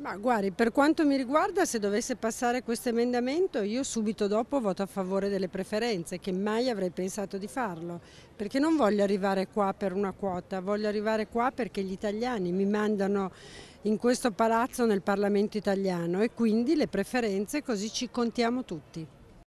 Ma guardi, per quanto mi riguarda, se dovesse passare questo emendamento, io subito dopo voto a favore delle preferenze, che mai avrei pensato di farlo, perché non voglio arrivare qua per una quota, voglio arrivare qua perché gli italiani mi mandano in questo palazzo nel Parlamento italiano e quindi le preferenze così ci contiamo tutti.